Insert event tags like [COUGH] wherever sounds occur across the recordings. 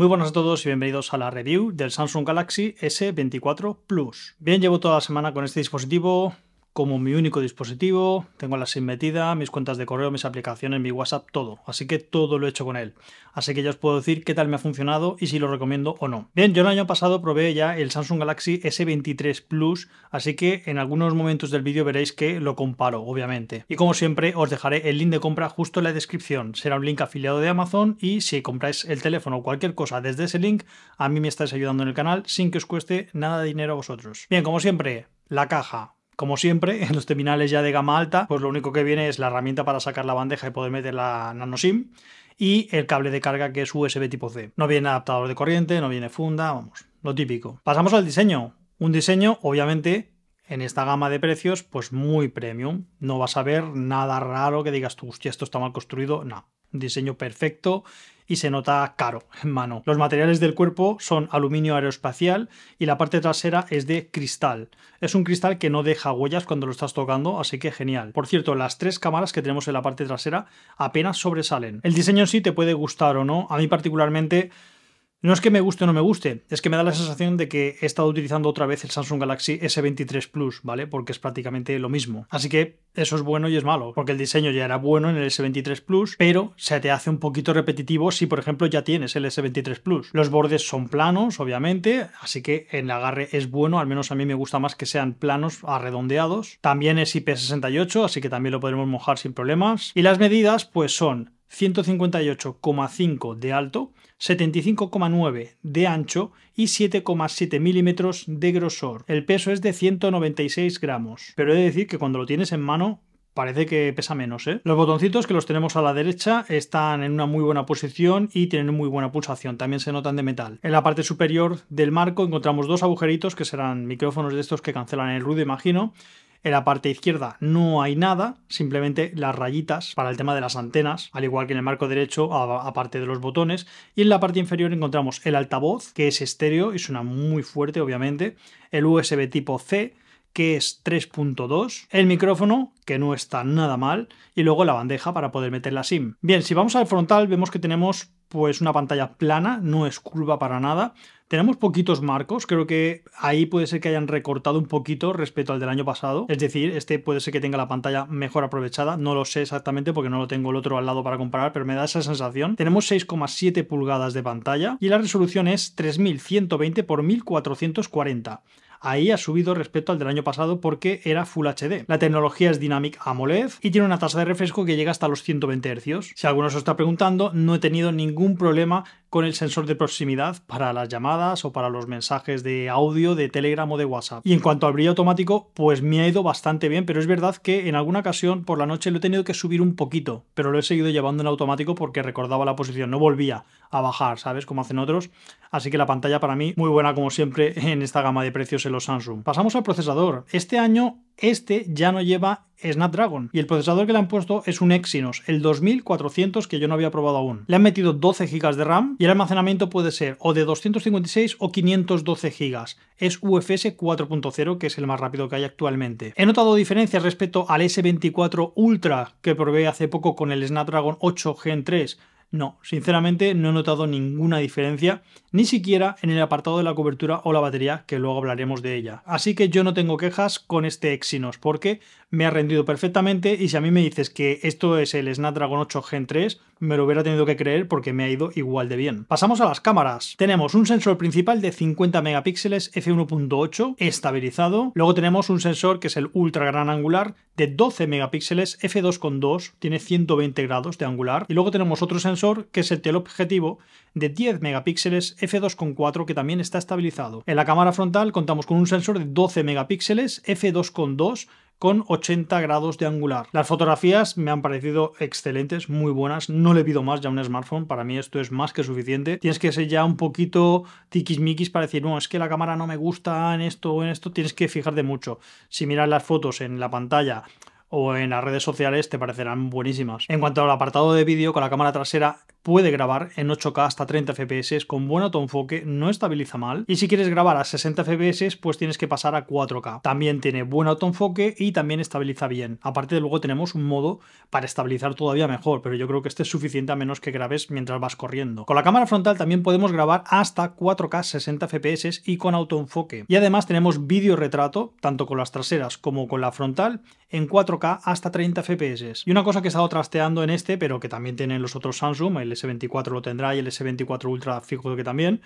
Muy buenas a todos y bienvenidos a la review del Samsung Galaxy S24 Plus. Bien, llevo toda la semana con este dispositivo como mi único dispositivo, tengo la SIM metida, mis cuentas de correo, mis aplicaciones, mi WhatsApp, todo. Así que todo lo he hecho con él. Así que ya os puedo decir qué tal me ha funcionado y si lo recomiendo o no. Bien, yo el año pasado probé ya el Samsung Galaxy S23 Plus, así que en algunos momentos del vídeo veréis que lo comparo, obviamente. Y como siempre, os dejaré el link de compra justo en la descripción. Será un link afiliado de Amazon y si compráis el teléfono o cualquier cosa desde ese link, a mí me estáis ayudando en el canal sin que os cueste nada de dinero a vosotros. Bien, como siempre, la caja como siempre, en los terminales ya de gama alta, pues lo único que viene es la herramienta para sacar la bandeja y poder meter la nano SIM y el cable de carga que es USB tipo C. No viene adaptador de corriente, no viene funda, vamos, lo típico. Pasamos al diseño. Un diseño, obviamente, en esta gama de precios, pues muy premium. No vas a ver nada raro que digas tú, hostia, esto está mal construido. No, diseño perfecto y se nota caro [LAUGHS] en mano. Los materiales del cuerpo son aluminio aeroespacial y la parte trasera es de cristal. Es un cristal que no deja huellas cuando lo estás tocando, así que genial. Por cierto, las tres cámaras que tenemos en la parte trasera apenas sobresalen. El diseño en sí te puede gustar o no. A mí particularmente no es que me guste o no me guste, es que me da la sensación de que he estado utilizando otra vez el Samsung Galaxy S23 Plus, ¿vale? Porque es prácticamente lo mismo. Así que eso es bueno y es malo, porque el diseño ya era bueno en el S23 Plus, pero se te hace un poquito repetitivo si, por ejemplo, ya tienes el S23 Plus. Los bordes son planos, obviamente, así que el agarre es bueno, al menos a mí me gusta más que sean planos, arredondeados. También es IP68, así que también lo podremos mojar sin problemas. Y las medidas, pues son 158,5 de alto 75,9 de ancho y 7,7 milímetros de grosor. El peso es de 196 gramos, pero he de decir que cuando lo tienes en mano parece que pesa menos. ¿eh? Los botoncitos que los tenemos a la derecha están en una muy buena posición y tienen muy buena pulsación, también se notan de metal. En la parte superior del marco encontramos dos agujeritos que serán micrófonos de estos que cancelan el ruido, imagino. En la parte izquierda no hay nada, simplemente las rayitas para el tema de las antenas, al igual que en el marco derecho, aparte de los botones. Y en la parte inferior encontramos el altavoz, que es estéreo y suena muy fuerte, obviamente. El USB tipo C, que es 3.2, el micrófono, que no está nada mal, y luego la bandeja para poder meter la SIM. Bien, si vamos al frontal vemos que tenemos pues una pantalla plana, no es curva para nada. Tenemos poquitos marcos, creo que ahí puede ser que hayan recortado un poquito respecto al del año pasado. Es decir, este puede ser que tenga la pantalla mejor aprovechada, no lo sé exactamente porque no lo tengo el otro al lado para comparar, pero me da esa sensación. Tenemos 6,7 pulgadas de pantalla y la resolución es 3120 x 1440 ahí ha subido respecto al del año pasado porque era Full HD. La tecnología es Dynamic AMOLED y tiene una tasa de refresco que llega hasta los 120 Hz. Si alguno se está preguntando, no he tenido ningún problema con el sensor de proximidad para las llamadas o para los mensajes de audio de Telegram o de WhatsApp. Y en cuanto al brillo automático, pues me ha ido bastante bien, pero es verdad que en alguna ocasión por la noche lo he tenido que subir un poquito, pero lo he seguido llevando en automático porque recordaba la posición, no volvía a bajar, ¿sabes? Como hacen otros. Así que la pantalla para mí muy buena como siempre en esta gama de precios en los Samsung. Pasamos al procesador. Este año este ya no lleva Snapdragon y el procesador que le han puesto es un Exynos, el 2400 que yo no había probado aún. Le han metido 12 GB de RAM y el almacenamiento puede ser o de 256 o 512 GB. Es UFS 4.0 que es el más rápido que hay actualmente. He notado diferencias respecto al S24 Ultra que probé hace poco con el Snapdragon 8 Gen 3 no, sinceramente no he notado ninguna diferencia, ni siquiera en el apartado de la cobertura o la batería, que luego hablaremos de ella. Así que yo no tengo quejas con este Exynos, porque me ha rendido perfectamente y si a mí me dices que esto es el Snapdragon 8 Gen 3, me lo hubiera tenido que creer porque me ha ido igual de bien. Pasamos a las cámaras. Tenemos un sensor principal de 50 megapíxeles f1.8 estabilizado, luego tenemos un sensor que es el ultra gran angular de 12 megapíxeles f2.2, tiene 120 grados de angular, y luego tenemos otro sensor que es el teleobjetivo de 10 megapíxeles f2.4 que también está estabilizado. En la cámara frontal contamos con un sensor de 12 megapíxeles f2.2 con 80 grados de angular. Las fotografías me han parecido excelentes, muy buenas, no le pido más ya un smartphone, para mí esto es más que suficiente. Tienes que ser ya un poquito tiquismiquis para decir, no, es que la cámara no me gusta en esto o en esto, tienes que fijarte mucho. Si miras las fotos en la pantalla o en las redes sociales te parecerán buenísimas. En cuanto al apartado de vídeo, con la cámara trasera puede grabar en 8K hasta 30 FPS con buen autoenfoque, no estabiliza mal y si quieres grabar a 60 FPS pues tienes que pasar a 4K. También tiene buen autoenfoque y también estabiliza bien. Aparte de luego tenemos un modo para estabilizar todavía mejor, pero yo creo que este es suficiente a menos que grabes mientras vas corriendo. Con la cámara frontal también podemos grabar hasta 4K 60 FPS y con autoenfoque. Y además tenemos vídeo retrato, tanto con las traseras como con la frontal, en 4K hasta 30 FPS. Y una cosa que he estado trasteando en este, pero que también tienen los otros Samsung, el el S24 lo tendrá y el S24 Ultra fijo que también.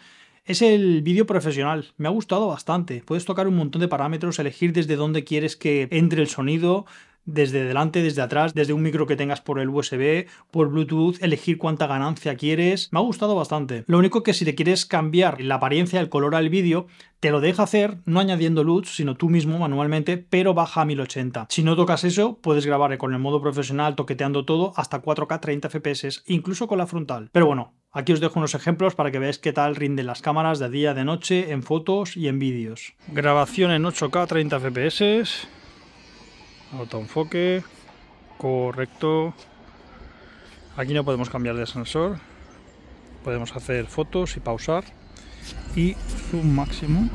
Es el vídeo profesional, me ha gustado bastante. Puedes tocar un montón de parámetros, elegir desde dónde quieres que entre el sonido, desde delante, desde atrás, desde un micro que tengas por el USB, por Bluetooth, elegir cuánta ganancia quieres. Me ha gustado bastante. Lo único que si te quieres cambiar la apariencia, el color al vídeo, te lo deja hacer, no añadiendo luz, sino tú mismo manualmente, pero baja a 1080. Si no tocas eso, puedes grabar con el modo profesional toqueteando todo hasta 4K 30 FPS, incluso con la frontal. Pero bueno, Aquí os dejo unos ejemplos para que veáis qué tal rinden las cámaras de día, de noche, en fotos y en vídeos. Grabación en 8K 30 FPS. Autoenfoque. Correcto. Aquí no podemos cambiar de sensor. Podemos hacer fotos y pausar. Y zoom máximo,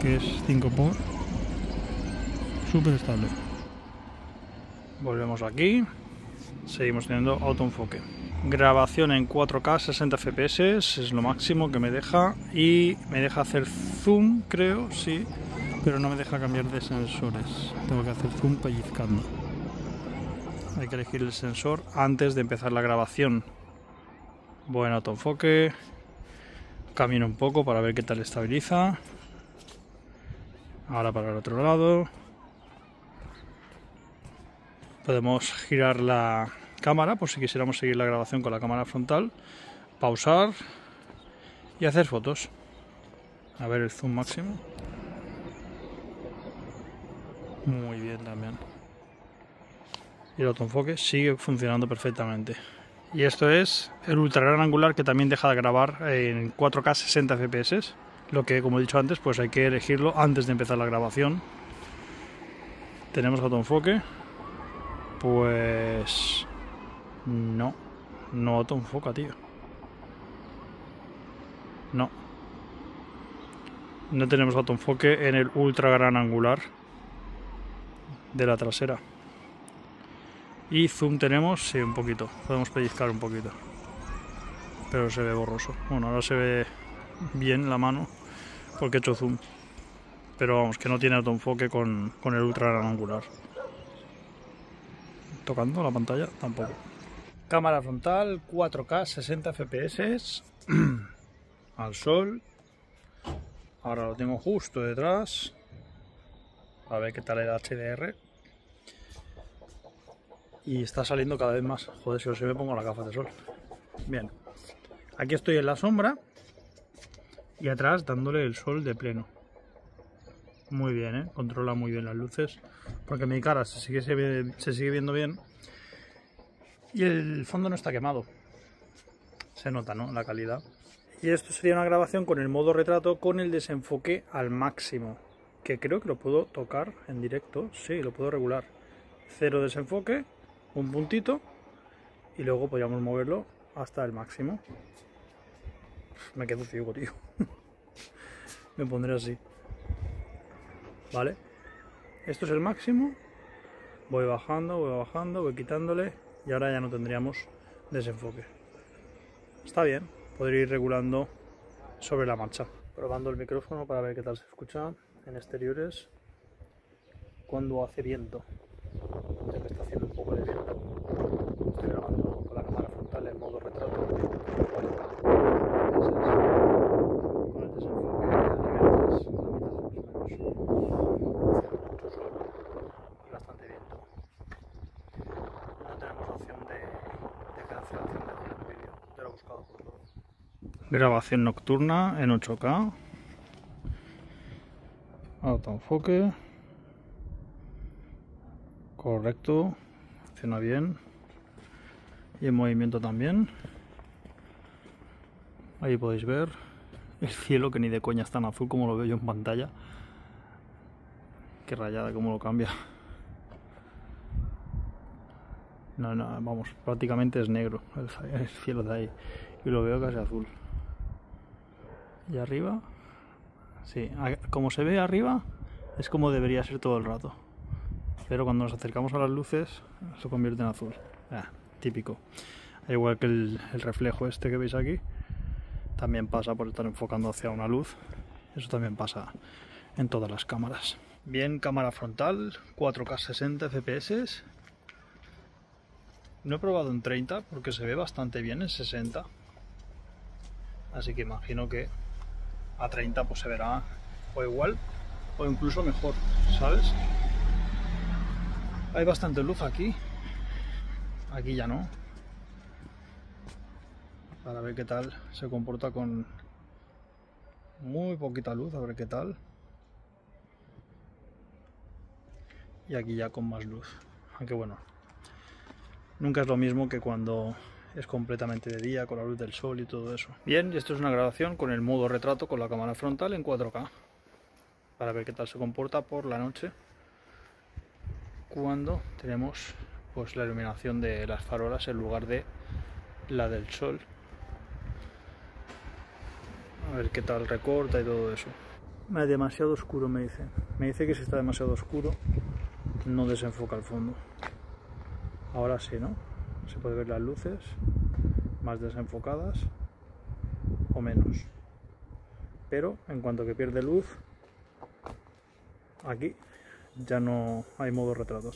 que es 5 por. Súper estable. Volvemos aquí. Seguimos teniendo autoenfoque. Grabación en 4K 60 FPS es lo máximo que me deja. Y me deja hacer zoom, creo, sí. Pero no me deja cambiar de sensores. Tengo que hacer zoom pellizcando. Hay que elegir el sensor antes de empezar la grabación. Buen autoenfoque. Camino un poco para ver qué tal estabiliza. Ahora para el otro lado. Podemos girar la cámara por si quisiéramos seguir la grabación con la cámara frontal. Pausar y hacer fotos. A ver el zoom máximo. Muy bien también. Y el autoenfoque sigue funcionando perfectamente. Y esto es el ultra gran angular que también deja de grabar en 4K 60 FPS. Lo que, como he dicho antes, pues hay que elegirlo antes de empezar la grabación. Tenemos autoenfoque. Pues... No. No autoenfoca, tío. No. No tenemos autoenfoque en el ultra gran angular de la trasera. Y zoom tenemos, sí, un poquito. Podemos pellizcar un poquito. Pero se ve borroso. Bueno, ahora se ve bien la mano porque he hecho zoom. Pero vamos, que no tiene autoenfoque con, con el ultra gran angular. Tocando la pantalla, tampoco. Cámara frontal, 4K, 60 FPS. al sol. Ahora lo tengo justo detrás. A ver qué tal el HDR y está saliendo cada vez más. Joder, si os me pongo la gafa de sol. Bien, aquí estoy en la sombra y atrás dándole el sol de pleno. Muy bien, ¿eh? controla muy bien las luces, porque mi cara se sigue, se sigue viendo bien y el fondo no está quemado. Se nota, ¿no? La calidad. Y esto sería una grabación con el modo retrato con el desenfoque al máximo, que creo que lo puedo tocar en directo, sí, lo puedo regular. Cero desenfoque, un puntito y luego podríamos moverlo hasta el máximo. Me quedo ciego, tío. [LAUGHS] Me pondré así. Vale. Esto es el máximo. Voy bajando, voy bajando, voy quitándole y ahora ya no tendríamos desenfoque. Está bien, podría ir regulando sobre la marcha. Probando el micrófono para ver qué tal se escucha en exteriores cuando hace viento. Grabación nocturna en 8K. Autoenfoque. Correcto. Funciona bien. Y en movimiento también. Ahí podéis ver el cielo que ni de coña es tan azul como lo veo yo en pantalla. Qué rayada cómo lo cambia. No, no, vamos, prácticamente es negro el cielo de ahí. Y lo veo casi azul. Y arriba. Sí, como se ve arriba, es como debería ser todo el rato. Pero cuando nos acercamos a las luces, se convierte en azul. Ah, típico. Igual que el reflejo este que veis aquí, también pasa por estar enfocando hacia una luz. Eso también pasa en todas las cámaras. Bien, cámara frontal, 4K 60 FPS. No he probado en 30 porque se ve bastante bien en 60. Así que imagino que a 30 pues se verá o igual o incluso mejor, ¿sabes? Hay bastante luz aquí. Aquí ya no. Para ver qué tal se comporta con muy poquita luz, a ver qué tal. Y aquí ya con más luz. Aunque bueno, nunca es lo mismo que cuando es completamente de día con la luz del sol y todo eso. Bien, y esto es una grabación con el modo retrato con la cámara frontal en 4K para ver qué tal se comporta por la noche cuando tenemos pues la iluminación de las farolas en lugar de la del sol. A ver qué tal recorta y todo eso. Demasiado oscuro me dice. Me dice que si está demasiado oscuro no desenfoca el fondo. Ahora sí, ¿no? se puede ver las luces más desenfocadas o menos pero en cuanto que pierde luz aquí ya no hay modo retrato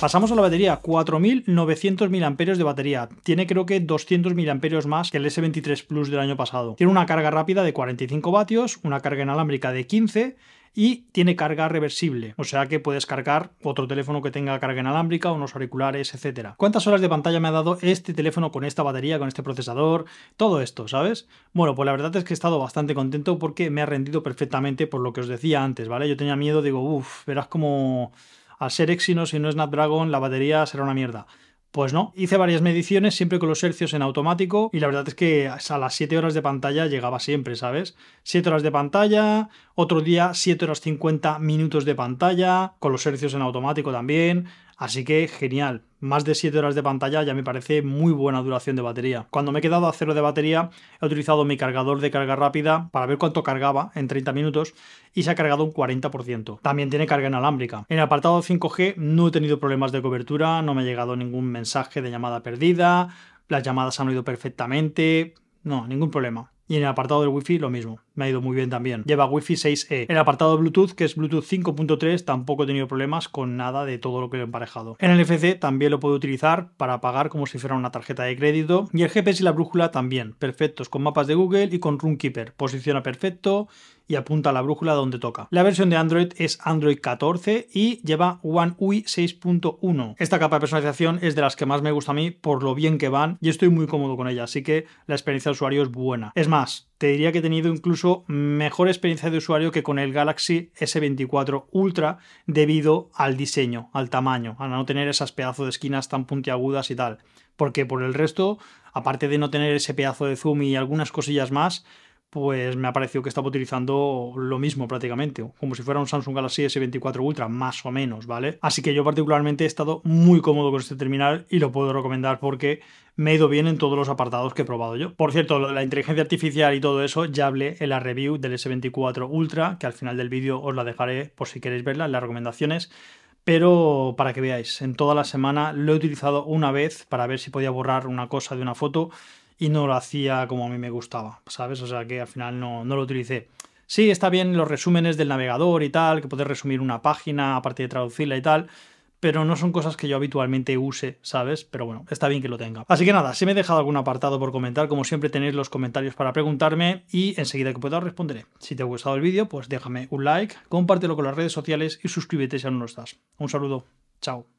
Pasamos a la batería, 4.900 mAh de batería. Tiene creo que 200 mAh más que el S23 Plus del año pasado. Tiene una carga rápida de 45 vatios, una carga inalámbrica de 15 y tiene carga reversible, o sea que puedes cargar otro teléfono que tenga carga inalámbrica, unos auriculares, etcétera. ¿Cuántas horas de pantalla me ha dado este teléfono con esta batería, con este procesador, todo esto, ¿sabes? Bueno, pues la verdad es que he estado bastante contento porque me ha rendido perfectamente por lo que os decía antes, ¿vale? Yo tenía miedo, digo, uff, verás como al ser Exynos y no es Snapdragon, la batería será una mierda. Pues no, hice varias mediciones siempre con los hercios en automático y la verdad es que a las 7 horas de pantalla llegaba siempre, ¿sabes? 7 horas de pantalla, otro día 7 horas 50 minutos de pantalla, con los hercios en automático también, así que genial más de 7 horas de pantalla ya me parece muy buena duración de batería. Cuando me he quedado a cero de batería, he utilizado mi cargador de carga rápida para ver cuánto cargaba en 30 minutos y se ha cargado un 40%. También tiene carga inalámbrica. En el apartado 5G no he tenido problemas de cobertura, no me ha llegado ningún mensaje de llamada perdida, las llamadas han oído perfectamente, no, ningún problema. Y en el apartado del Wi-Fi lo mismo me ha ido muy bien también. Lleva Wi-Fi 6E. El apartado Bluetooth, que es Bluetooth 5.3, tampoco he tenido problemas con nada de todo lo que he emparejado. En El NFC también lo puedo utilizar para pagar como si fuera una tarjeta de crédito. Y el GPS y la brújula también, perfectos con mapas de Google y con RoomKeeper. Posiciona perfecto y apunta la brújula donde toca. La versión de Android es Android 14 y lleva One UI 6.1. Esta capa de personalización es de las que más me gusta a mí por lo bien que van y estoy muy cómodo con ella, así que la experiencia de usuario es buena. Es más, te diría que he tenido incluso mejor experiencia de usuario que con el Galaxy S24 Ultra debido al diseño, al tamaño, a no tener esas pedazos de esquinas tan puntiagudas y tal. Porque por el resto, aparte de no tener ese pedazo de zoom y algunas cosillas más, pues me ha parecido que estaba utilizando lo mismo prácticamente, como si fuera un Samsung Galaxy S24 Ultra, más o menos, ¿vale? Así que yo particularmente he estado muy cómodo con este terminal y lo puedo recomendar porque me ha ido bien en todos los apartados que he probado yo. Por cierto, la inteligencia artificial y todo eso ya hablé en la review del S24 Ultra, que al final del vídeo os la dejaré por si queréis verla en las recomendaciones. Pero para que veáis, en toda la semana lo he utilizado una vez para ver si podía borrar una cosa de una foto y no lo hacía como a mí me gustaba, ¿sabes? O sea que al final no, lo utilicé. Sí, está bien los resúmenes del navegador y tal, que puedes resumir una página a partir de traducirla y tal, pero no son cosas que yo habitualmente use, ¿sabes? Pero bueno, está bien que lo tenga. Así que nada, si me he dejado algún apartado por comentar, como siempre tenéis los comentarios para preguntarme y enseguida que pueda responderé. Si te ha gustado el vídeo, pues déjame un like, compártelo con las redes sociales y suscríbete si aún no lo estás. Un saludo, chao.